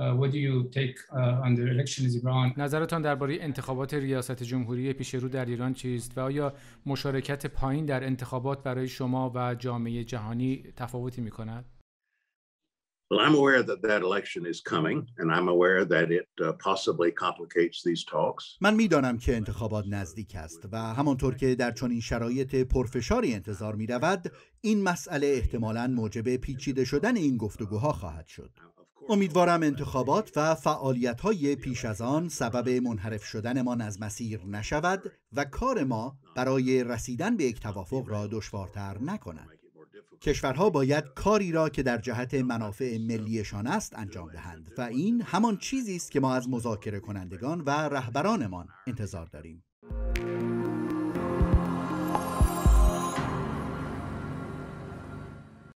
Uh, uh, نظرتان درباره انتخابات ریاست جمهوری پیش رو در ایران چیست و آیا مشارکت پایین در انتخابات برای شما و جامعه جهانی تفاوتی می کند؟ uh, من می دانم که انتخابات نزدیک است و همانطور که در چنین شرایط پرفشاری انتظار می رود، این مسئله احتمالاً موجب پیچیده شدن این گفتگوها خواهد شد. امیدوارم انتخابات و فعالیت های پیش از آن سبب منحرف شدنمان از مسیر نشود و کار ما برای رسیدن به یک توافق را دشوارتر نکند. کشورها باید کاری را که در جهت منافع ملیشان است انجام دهند و این همان چیزی است که ما از مذاکره کنندگان و رهبرانمان انتظار داریم.